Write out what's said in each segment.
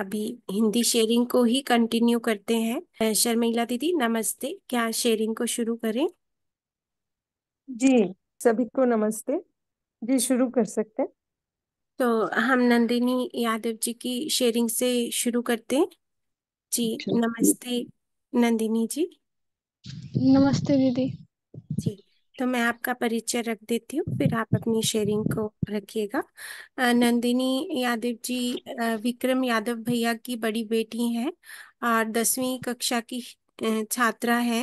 अभी हिंदी शेयरिंग को ही कंटिन्यू करते हैं शर्मिला दीदी नमस्ते क्या शेयरिंग को शुरू करें जी सभी को नमस्ते जी शुरू कर सकते हैं तो हम नंदिनी यादव जी की शेयरिंग से शुरू करते हैं जी नमस्ते नंदिनी जी नमस्ते दीदी तो मैं आपका परिचय रख देती हूँ फिर आप अपनी शेयरिंग को रखिएगा नंदिनी यादव जी विक्रम यादव भैया की बड़ी बेटी हैं और दसवीं कक्षा की छात्रा है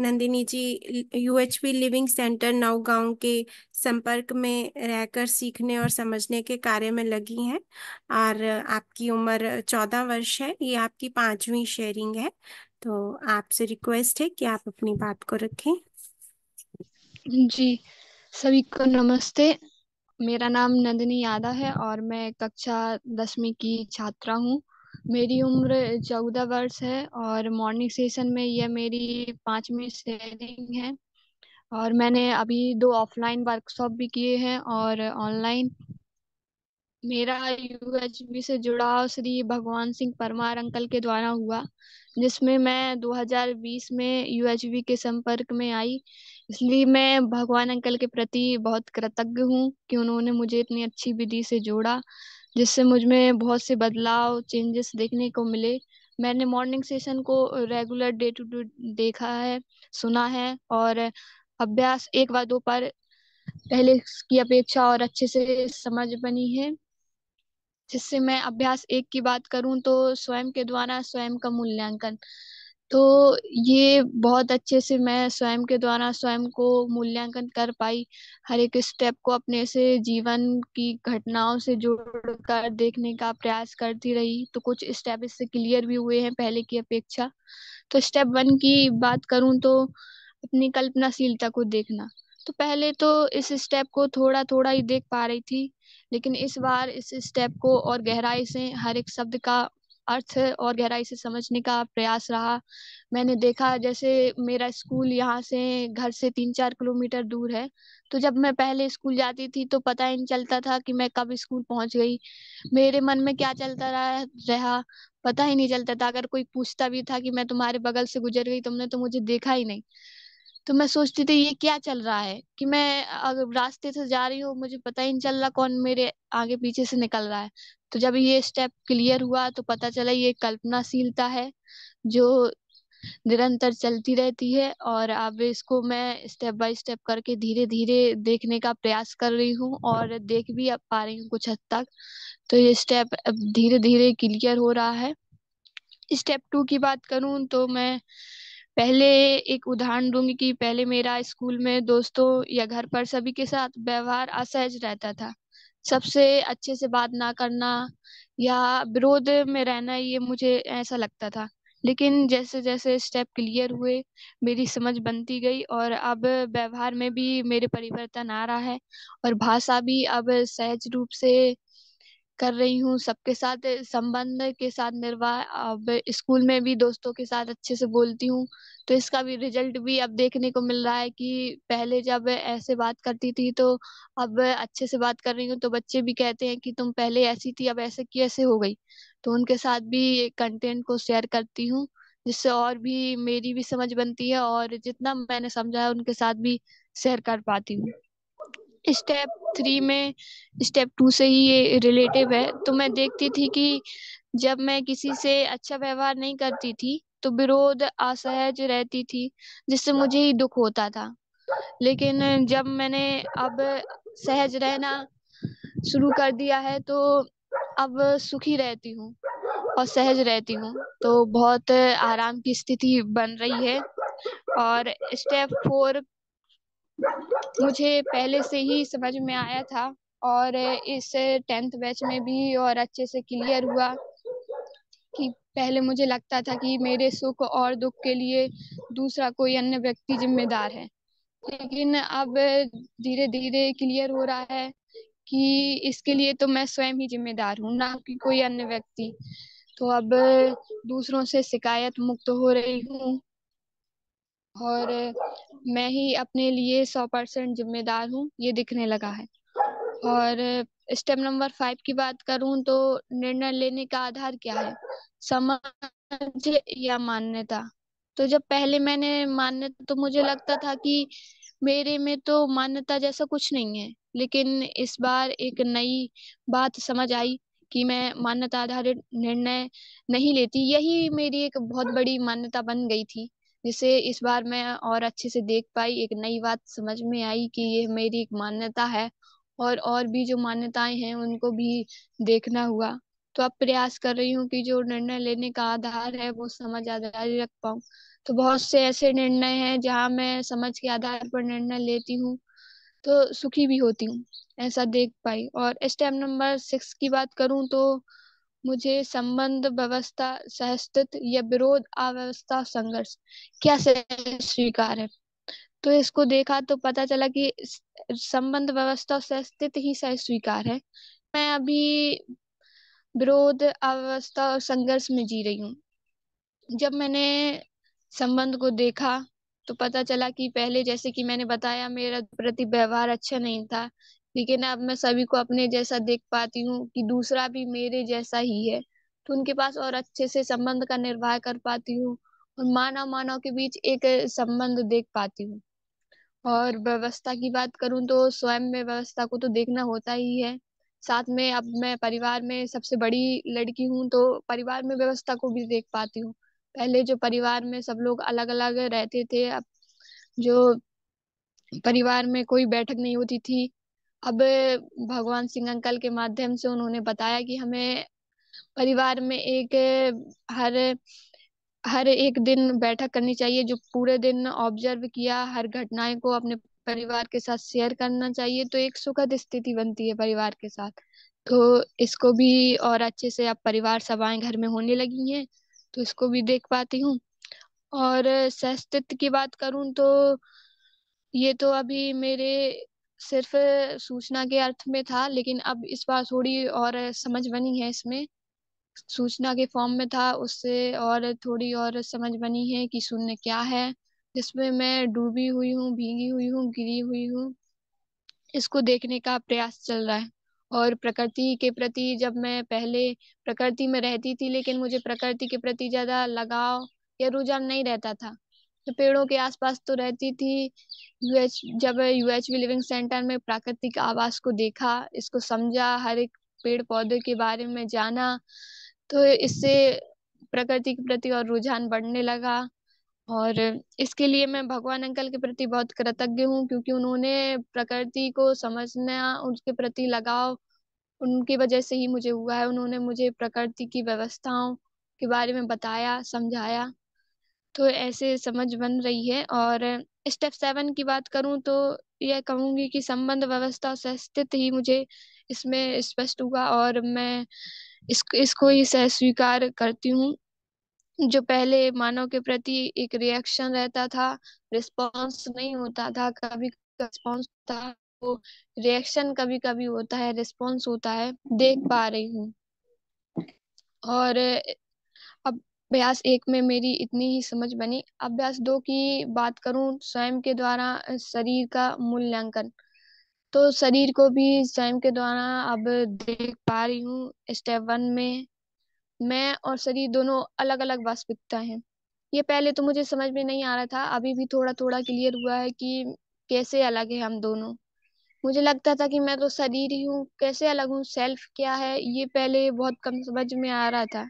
Nandini ji UHP living centre Naugaon के संपर्क में रहकर सीखने और समझने के कार्य में लगी हैं और आपकी उम्र चौदह वर्ष है ये आपकी पांचवी शेयरिंग है तो आपसे रिक्वेस्ट है कि आप अपनी बात को रखें जी सभी को नमस्ते मेरा नाम नंदिनी यादव है और मैं कक्षा दसवीं की छात्रा हूँ मेरी उम्र चौदह वर्ष है और मॉर्निंग सेशन में यह मेरी पाँचवीं शेयरिंग है और मैंने अभी दो ऑफलाइन वर्कशॉप भी किए हैं और ऑनलाइन मेरा यूएचबी से जुड़ाव श्री भगवान सिंह परमार अंकल के द्वारा हुआ जिसमें मैं 2020 में यूएचबी के संपर्क में आई इसलिए मैं भगवान अंकल के प्रति बहुत कृतज्ञ हूँ कि उन्होंने मुझे इतनी अच्छी विधि से जोड़ा जिससे मुझ में बहुत से बदलाव चेंजेस देखने को मिले मैंने मॉर्निंग सेशन को रेगुलर डे टू डे देखा है सुना है और अभ्यास एक बार दो पर पहले की अपेक्षा और अच्छे से समझ बनी है जिससे मैं अभ्यास एक की बात करूं तो स्वयं के द्वारा स्वयं का मूल्यांकन तो ये बहुत अच्छे से मैं स्वयं के द्वारा स्वयं को मूल्यांकन कर पाई हर एक स्टेप को अपने से जीवन की घटनाओं से जोड़कर देखने का प्रयास करती रही तो कुछ स्टेप इससे क्लियर भी हुए हैं पहले की अपेक्षा तो स्टेप वन की बात करूँ तो अपनी कल्पनाशीलता को देखना तो पहले तो इस स्टेप को थोड़ा थोड़ा ही देख पा रही थी लेकिन इस बार इस स्टेप को और गहराई से हर एक शब्द का अर्थ और गहराई से समझने का प्रयास रहा मैंने देखा जैसे मेरा स्कूल यहाँ से घर से तीन चार किलोमीटर दूर है तो जब मैं पहले स्कूल जाती थी तो पता ही नहीं चलता था कि मैं कब स्कूल पहुंच गई मेरे मन में क्या चलता रहा रहा पता ही नहीं चलता था अगर कोई पूछता भी था कि मैं तुम्हारे बगल से गुजर गई तुमने तो मुझे देखा ही नहीं तो मैं सोचती थी ये क्या चल रहा है कि मैं अगर रास्ते से जा रही हूँ मुझे पता ही नहीं चल रहा कौन मेरे आगे पीछे से निकल रहा है तो जब ये स्टेप क्लियर हुआ तो पता चला ये कल्पनाशीलता है जो निरंतर चलती रहती है और अब इसको मैं स्टेप बाय स्टेप करके धीरे धीरे देखने का प्रयास कर रही हूँ और देख भी पा रही हूँ कुछ हद तक तो ये स्टेप अब धीरे धीरे क्लियर हो रहा है स्टेप टू की बात करूँ तो मैं पहले एक उदाहरण दूंगी कि पहले मेरा स्कूल में दोस्तों या घर पर सभी के साथ व्यवहार असहज रहता था सबसे अच्छे से बात ना करना या विरोध में रहना ये मुझे ऐसा लगता था लेकिन जैसे जैसे स्टेप क्लियर हुए मेरी समझ बनती गई और अब व्यवहार में भी मेरे परिवर्तन आ रहा है और भाषा भी अब सहज रूप से कर रही हूँ सबके साथ संबंध के साथ निर्वाह अब स्कूल में भी दोस्तों के साथ अच्छे से बोलती हूँ तो इसका भी रिजल्ट भी अब देखने को मिल रहा है कि पहले जब ऐसे बात करती थी तो अब अच्छे से बात कर रही हूँ तो बच्चे भी कहते हैं कि तुम पहले ऐसी थी अब ऐसे कैसे हो गई तो उनके साथ भी कंटेंट को शेयर करती हूँ जिससे और भी मेरी भी समझ बनती है और जितना मैंने समझा है उनके साथ भी शेयर कर पाती हूँ स्टेप थ्री में स्टेप टू से ही ये रिलेटिव है तो मैं देखती थी कि जब मैं किसी से अच्छा व्यवहार नहीं करती थी तो विरोध असहज रहती थी जिससे मुझे ही दुख होता था लेकिन जब मैंने अब सहज रहना शुरू कर दिया है तो अब सुखी रहती हूँ और सहज रहती हूँ तो बहुत आराम की स्थिति बन रही है और स्टेप फोर मुझे पहले से ही समझ में आया था और इस टेंथ बैच में भी और अच्छे से क्लियर हुआ कि पहले मुझे लगता था कि मेरे सुख और दुख के लिए दूसरा कोई अन्य व्यक्ति जिम्मेदार है लेकिन अब धीरे धीरे क्लियर हो रहा है कि इसके लिए तो मैं स्वयं ही जिम्मेदार हूँ ना कि कोई अन्य व्यक्ति तो अब दूसरों से शिकायत मुक्त हो रही हूँ और मैं ही अपने लिए सौ परसेंट जिम्मेदार हूँ ये दिखने लगा है और स्टेप नंबर फाइव की बात करूँ तो निर्णय लेने का आधार क्या है समझ या मान्यता तो जब पहले मैंने मान्यता तो मुझे लगता था कि मेरे में तो मान्यता जैसा कुछ नहीं है लेकिन इस बार एक नई बात समझ आई कि मैं मान्यता आधारित निर्णय नहीं लेती यही मेरी एक बहुत बड़ी मान्यता बन गई थी जिसे इस बार मैं और अच्छे से देख पाई एक नई बात समझ में आई कि ये मेरी एक मान्यता है और और भी जो मान्यताएं हैं उनको भी देखना हुआ तो अब प्रयास कर रही हूँ कि जो निर्णय लेने का आधार है वो समझ आधार रख पाऊँ तो बहुत से ऐसे निर्णय हैं जहाँ मैं समझ के आधार पर निर्णय लेती हूँ तो सुखी भी होती हूँ ऐसा देख पाई और स्टेप नंबर सिक्स की बात करूँ तो मुझे संबंध व्यवस्था सहस्तित्व या विरोध अव्यवस्था संघर्ष क्या स्वीकार है तो इसको देखा तो पता चला कि संबंध व्यवस्था सहस्तित्व ही सह स्वीकार है मैं अभी विरोध अव्यवस्था और संघर्ष में जी रही हूँ जब मैंने संबंध को देखा तो पता चला कि पहले जैसे कि मैंने बताया मेरा प्रति व्यवहार अच्छा नहीं था लेकिन अब मैं सभी को अपने जैसा देख पाती हूँ कि दूसरा भी मेरे जैसा ही है तो उनके पास और अच्छे से संबंध का निर्वाह कर पाती हूँ और मानव मानव के बीच एक संबंध देख पाती हूँ और व्यवस्था की बात करूँ तो स्वयं में व्यवस्था को तो देखना होता ही है साथ में अब मैं परिवार में सबसे बड़ी लड़की हूँ तो परिवार में व्यवस्था को भी देख पाती हूँ पहले जो परिवार में सब लोग अलग अलग रहते थे अब जो परिवार में कोई बैठक नहीं होती थी अब भगवान सिंह अंकल के माध्यम से उन्होंने बताया कि हमें परिवार में एक हर हर एक दिन बैठक करनी चाहिए जो पूरे दिन ऑब्जर्व किया हर घटनाएं को अपने परिवार के साथ शेयर करना चाहिए तो एक सुखद स्थिति बनती है परिवार के साथ तो इसको भी और अच्छे से अब परिवार सभाएं घर में होने लगी हैं तो इसको भी देख पाती हूँ और सहस्तित्व की बात करूँ तो ये तो अभी मेरे सिर्फ सूचना के अर्थ में था लेकिन अब इस बार थोड़ी और समझ बनी है इसमें सूचना के फॉर्म में था उससे और थोड़ी और समझ बनी है कि शून्य क्या है जिसमें मैं डूबी हुई हूँ भीगी हुई हूँ गिरी हुई हूँ इसको देखने का प्रयास चल रहा है और प्रकृति के प्रति जब मैं पहले प्रकृति में रहती थी लेकिन मुझे प्रकृति के प्रति ज़्यादा लगाव या रुझान नहीं रहता था तो पेड़ों के आसपास तो रहती थी यूएच जब यूएचवी लिविंग सेंटर में प्राकृतिक आवास को देखा इसको समझा हर एक पेड़ पौधे के बारे में जाना तो इससे प्रकृति के प्रति और रुझान बढ़ने लगा और इसके लिए मैं भगवान अंकल के प्रति बहुत कृतज्ञ हूँ क्योंकि उन्होंने प्रकृति को समझना उनके प्रति लगाव उनकी वजह से ही मुझे हुआ है उन्होंने मुझे प्रकृति की व्यवस्थाओं के बारे में बताया समझाया तो ऐसे समझ बन रही है और स्टेप सेवन की बात करूं तो यह कहूंगी कि संबंध व्यवस्था स्थित ही मुझे इसमें स्पष्ट हुआ और मैं इसको इसको ही सह स्वीकार करती हूँ जो पहले मानव के प्रति एक रिएक्शन रहता था रिस्पांस नहीं होता था कभी रिस्पॉन्स था वो रिएक्शन कभी कभी होता है रिस्पांस तो होता है देख पा रही हूँ और अभ्यास एक में मेरी इतनी ही समझ बनी अभ्यास दो की बात करूं स्वयं के द्वारा शरीर का मूल्यांकन तो शरीर को भी स्वयं के द्वारा अब देख पा रही हूँ स्टेप वन में मैं और शरीर दोनों अलग अलग वास्तविकता है ये पहले तो मुझे समझ में नहीं आ रहा था अभी भी थोड़ा थोड़ा क्लियर हुआ है कि कैसे अलग है हम दोनों मुझे लगता था कि मैं तो शरीर ही हूँ कैसे अलग हूँ सेल्फ क्या है ये पहले बहुत कम समझ में आ रहा था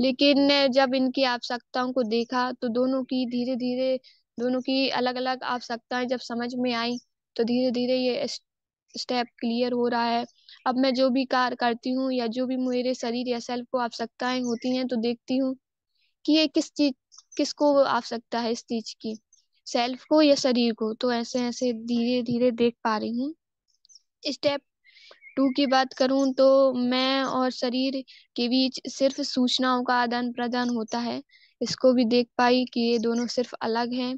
लेकिन जब इनकी आवश्यकताओं को देखा तो दोनों की धीरे धीरे दोनों की अलग अलग आवश्यकताएं जब समझ में आई तो धीरे धीरे ये स्टेप क्लियर हो रहा है अब मैं जो भी कार्य करती हूँ या जो भी मेरे शरीर या सेल्फ को आवश्यकताएं होती हैं तो देखती हूँ कि ये किस चीज किसको आवश्यकता है इस चीज की सेल्फ को या शरीर को तो ऐसे ऐसे धीरे धीरे देख पा रही हूँ स्टेप टू की बात करूं तो मैं और शरीर के बीच सिर्फ सूचनाओं का आदान प्रदान होता है इसको भी देख पाई कि ये दोनों सिर्फ अलग हैं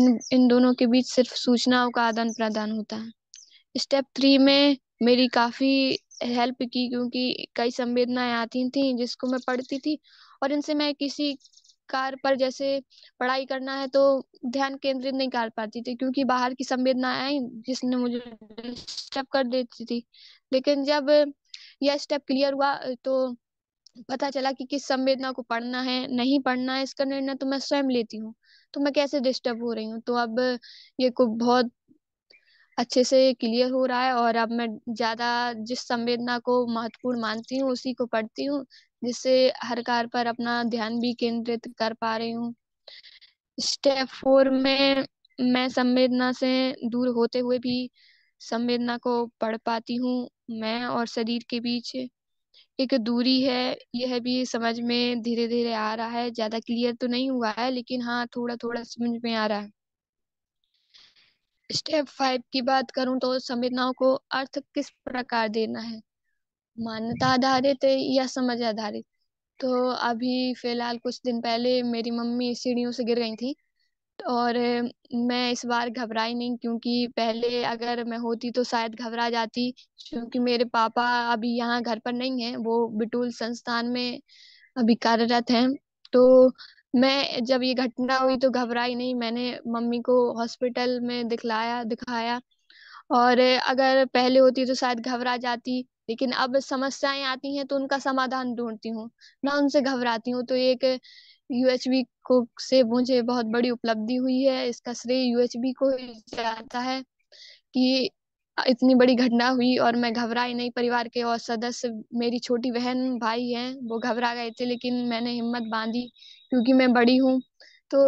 इन इन दोनों के बीच सिर्फ सूचनाओं का आदान प्रदान होता है स्टेप थ्री में मेरी काफ़ी हेल्प की क्योंकि कई संवेदनाएं आती थी जिसको मैं पढ़ती थी और इनसे मैं किसी कार पर जैसे पढ़ाई करना है तो ध्यान केंद्रित नहीं कर पाती थी क्योंकि बाहर की संवेदनाएं जिसने मुझे डिस्टर्ब कर देती थी लेकिन जब यह स्टेप क्लियर हुआ तो पता चला कि किस संवेदना को पढ़ना है नहीं पढ़ना है इसका निर्णय तो मैं स्वयं लेती हूँ तो मैं कैसे डिस्टर्ब हो रही हूँ तो अब ये को बहुत अच्छे से क्लियर हो रहा है और अब मैं ज्यादा जिस संवेदना को महत्वपूर्ण मानती हूँ उसी को पढ़ती हूँ जिससे हर कार पर अपना ध्यान भी केंद्रित कर पा रही हूँ स्टेप फोर में मैं संवेदना से दूर होते हुए भी संवेदना को पढ़ पाती हूँ मैं और शरीर के बीच एक दूरी है यह भी समझ में धीरे धीरे आ रहा है ज्यादा क्लियर तो नहीं हुआ है लेकिन हाँ थोड़ा थोड़ा समझ में आ रहा है स्टेप फाइव की बात करूं तो संवेदनाओं को अर्थ किस प्रकार देना है मान्यता आधारित या समझ आधारित तो अभी फिलहाल कुछ दिन पहले मेरी मम्मी सीढ़ियों से गिर गई थी और मैं इस बार घबराई नहीं क्योंकि पहले अगर मैं होती तो शायद घबरा जाती क्योंकि मेरे पापा अभी यहाँ घर पर नहीं है वो बिटूल संस्थान में अभी कार्यरत हैं तो मैं जब ये घटना हुई तो घबराई नहीं मैंने मम्मी को हॉस्पिटल में दिखलाया दिखाया और अगर पहले होती तो शायद घबरा जाती लेकिन अब समस्याएं आती हैं तो उनका समाधान ढूंढती हूँ ना उनसे घबराती हूँ तो एक यूएचबी को से मुझे बहुत बड़ी उपलब्धि हुई है इसका श्रेय यूएचबी को जाता है कि इतनी बड़ी घटना हुई और मैं घबराई नहीं परिवार के और सदस्य मेरी छोटी बहन भाई हैं वो घबरा गए थे लेकिन मैंने हिम्मत बांधी क्योंकि मैं बड़ी हूँ तो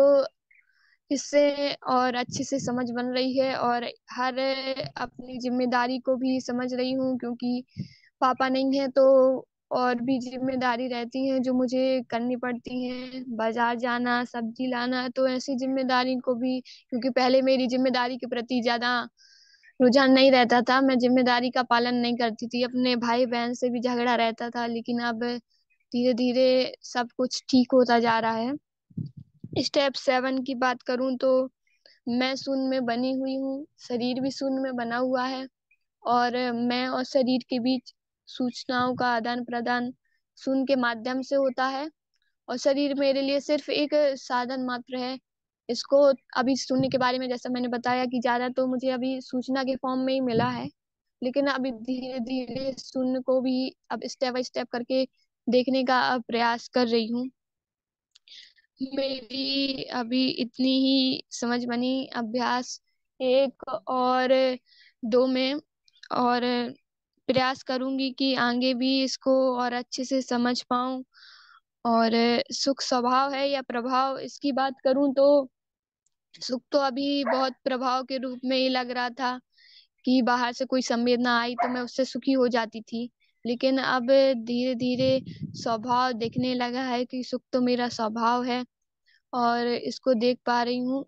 इससे और अच्छे से समझ बन रही है और हर अपनी जिम्मेदारी को भी समझ रही हूँ क्योंकि पापा नहीं है तो और भी जिम्मेदारी रहती हैं जो मुझे करनी पड़ती हैं बाजार जाना सब्जी लाना तो ऐसी जिम्मेदारी को भी क्योंकि पहले मेरी जिम्मेदारी के प्रति ज्यादा रुझान नहीं रहता था मैं जिम्मेदारी का पालन नहीं करती थी अपने भाई बहन से भी झगड़ा रहता था लेकिन अब धीरे धीरे सब कुछ ठीक होता जा रहा है स्टेप सेवन की बात करूं तो मैं सुन में बनी हुई हूँ शरीर भी सुन में बना हुआ है और मैं और शरीर के बीच सूचनाओं का आदान प्रदान सुन के माध्यम से होता है और शरीर मेरे लिए सिर्फ एक साधन मात्र है इसको अभी सुनने के बारे में जैसा मैंने बताया कि ज्यादा तो मुझे अभी सूचना के फॉर्म में ही मिला है लेकिन अभी धीरे धीरे सुन को भी अब स्टेप बाई स्टेप करके देखने का प्रयास कर रही हूँ मेरी अभी इतनी ही समझ बनी अभ्यास एक और दो में और प्रयास करूंगी कि आगे भी इसको और अच्छे से समझ पाऊं और सुख स्वभाव है या प्रभाव इसकी बात करूं तो सुख तो अभी बहुत प्रभाव के रूप में ही लग रहा था कि बाहर से कोई संवेदना आई तो मैं उससे सुखी हो जाती थी लेकिन अब धीरे धीरे स्वभाव देखने लगा है कि सुख तो मेरा स्वभाव है और इसको देख पा रही हूँ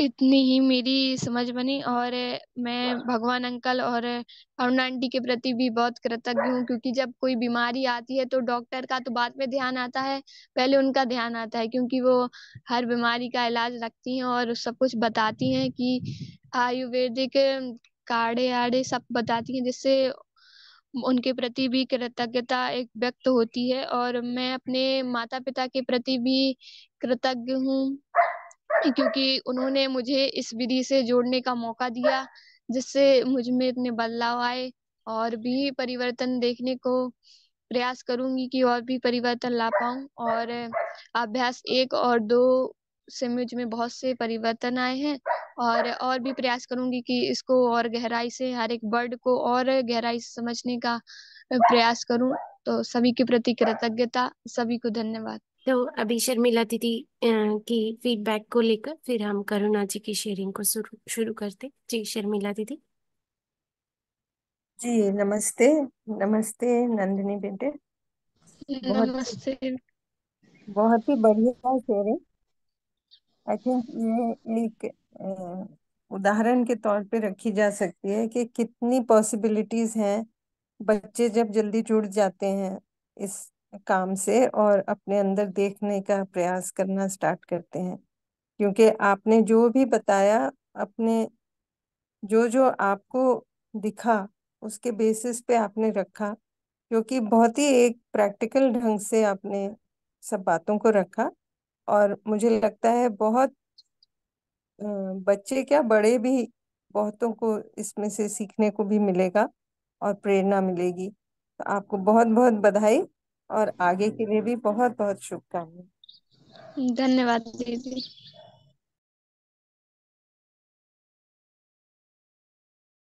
इतनी ही मेरी समझ बनी और मैं भगवान अंकल और अरुणा आंटी के प्रति भी बहुत कृतज्ञ हूँ क्योंकि जब कोई बीमारी आती है तो डॉक्टर का तो बाद में ध्यान आता है पहले उनका ध्यान आता है क्योंकि वो हर बीमारी का इलाज रखती हैं और सब कुछ बताती हैं कि आयुर्वेदिक काढ़े आड़े सब बताती हैं जिससे उनके प्रति भी कृतज्ञता एक व्यक्त होती है और मैं अपने माता पिता के प्रति भी कृतज्ञ हूँ क्योंकि उन्होंने मुझे इस विधि से जोड़ने का मौका दिया जिससे मुझ में इतने बदलाव आए और भी परिवर्तन देखने को प्रयास करूंगी कि और भी परिवर्तन ला पाऊं और अभ्यास एक और दो से मुझ में बहुत से परिवर्तन आए हैं और और भी प्रयास करूंगी कि इसको और गहराई से हर एक वर्ड को और गहराई से समझने का प्रयास करूं तो सभी के प्रति कृतज्ञता सभी को धन्यवाद तो अभी शर्मिला दीदी की फीडबैक को लेकर फिर हम करुणा जी की शेयरिंग को शुरू शुरू करते जी शर्मिला दीदी जी नमस्ते नमस्ते नंदिनी बेटे नमस्ते बहुत ही बढ़िया शेयरिंग आई थिंक ये एक उदाहरण के तौर पे रखी जा सकती है कि कितनी पॉसिबिलिटीज हैं बच्चे जब जल्दी जुड़ जाते हैं इस काम से और अपने अंदर देखने का प्रयास करना स्टार्ट करते हैं क्योंकि आपने जो भी बताया अपने जो जो आपको दिखा उसके बेसिस पे आपने रखा क्योंकि बहुत ही एक प्रैक्टिकल ढंग से आपने सब बातों को रखा और मुझे लगता है बहुत बच्चे क्या बड़े भी बहुतों को इसमें से सीखने को भी मिलेगा और प्रेरणा मिलेगी तो आपको बहुत बहुत बधाई और आगे के लिए भी बहुत बहुत शुभकामनाएं धन्यवाद दीदी